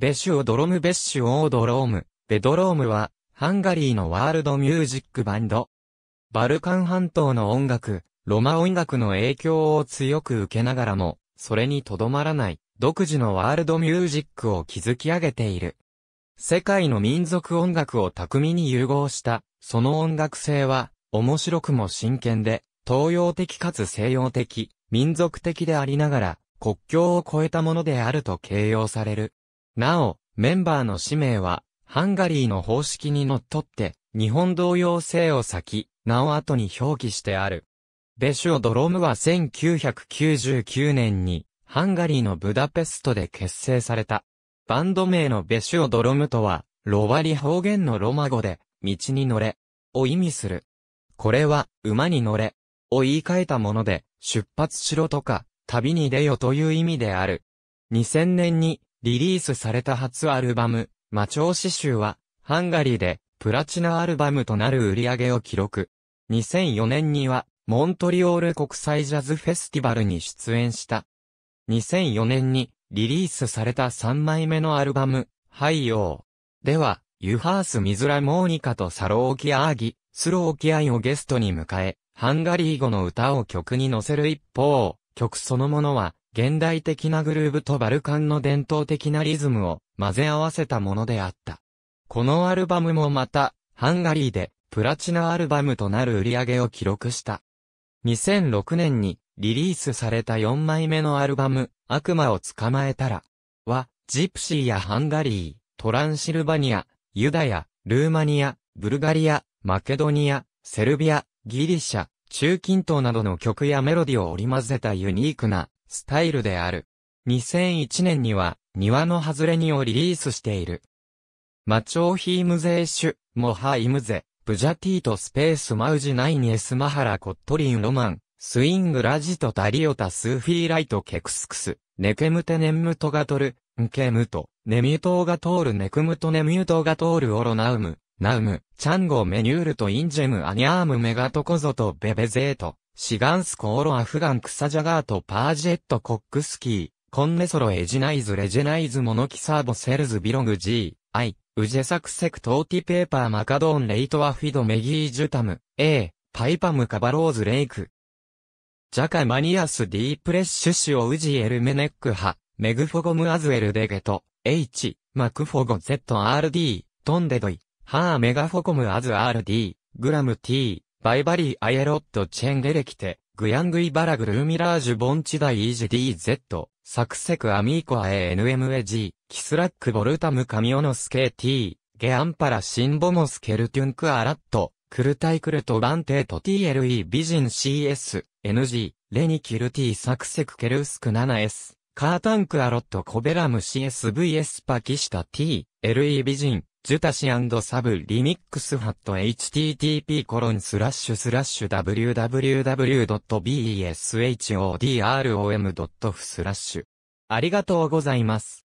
ベシュオドロムベッシュオードローム、ベドロームは、ハンガリーのワールドミュージックバンド。バルカン半島の音楽、ロマ音楽の影響を強く受けながらも、それにとどまらない、独自のワールドミュージックを築き上げている。世界の民族音楽を巧みに融合した、その音楽性は、面白くも真剣で、東洋的かつ西洋的、民族的でありながら、国境を越えたものであると形容される。なお、メンバーの氏名は、ハンガリーの方式にのっとって、日本同様性を先、なお後に表記してある。ベシオ・ドロムは1999年に、ハンガリーのブダペストで結成された。バンド名のベシオ・ドロムとは、ロバリ方言のロマ語で、道に乗れ、を意味する。これは、馬に乗れ、を言い換えたもので、出発しろとか、旅に出よという意味である。2000年に、リリースされた初アルバム、魔調詩集は、ハンガリーで、プラチナアルバムとなる売り上げを記録。2004年には、モントリオール国際ジャズフェスティバルに出演した。2004年に、リリースされた3枚目のアルバム、ハイヨー。では、ユハース・ミズラ・モーニカとサローキアーギ、スローキアイをゲストに迎え、ハンガリー語の歌を曲に乗せる一方、曲そのものは、現代的なグルーブとバルカンの伝統的なリズムを混ぜ合わせたものであった。このアルバムもまた、ハンガリーでプラチナアルバムとなる売り上げを記録した。2006年にリリースされた4枚目のアルバム、悪魔を捕まえたら、は、ジプシーやハンガリー、トランシルバニア、ユダヤ、ルーマニア、ブルガリア、マケドニア、セルビア、ギリシャ、中近東などの曲やメロディを織り交ぜたユニークなスタイルである。2001年には、庭の外れにをリリースしている。マチョーヒームゼーシュ、モハイムゼ、ブジャティとスペースマウジナイニエスマハラコットリンロマン、スイングラジトダリオタスーフィーライトケクスクス、ネケムテネムトガトル、ンケムト、ネミュトウガトールネクムトネミュトガトールオロナウム、ナウム、チャンゴメニュールとインジェムアニャームメガトコゾトベベゼート、シガンスコーロアフガンクサジャガートパージェットコックスキー、コンネソロエジナイズレジェナイズモノキサーボセルズビログ G、I、ウジェサクセクトーティペーパーマカドーンレイトアフィドメギージュタム、A、パイパムカバローズレイク。ジャカマニアスディープレッシュシオウジエルメネックハ、メグフォゴムアズエルデゲト、H、マクフォゴ ZRD、トンデドイ、ハーメガフォコムアズ RD、グラム T、バイバリーアイエロットチェンゲレキテ、グヤングイバラグルーミラージュボンチダイージーディゼット、サクセクアミーコアエエムエジー、キスラックボルタムカミオノスケーティー、ゲアンパラシンボモスケルトゥンクアラット、クルタイクルトバンテート TLE ジン CS、NG、レニキルーサクセクケルスク 7S。カータンクアロットコベラム CSVS パキシタ T、LE 美人、ジュタシサブリミックスハット http コロンスラッシュスラッシュ www.beshodrom.f スラッシュ。ありがとうございます。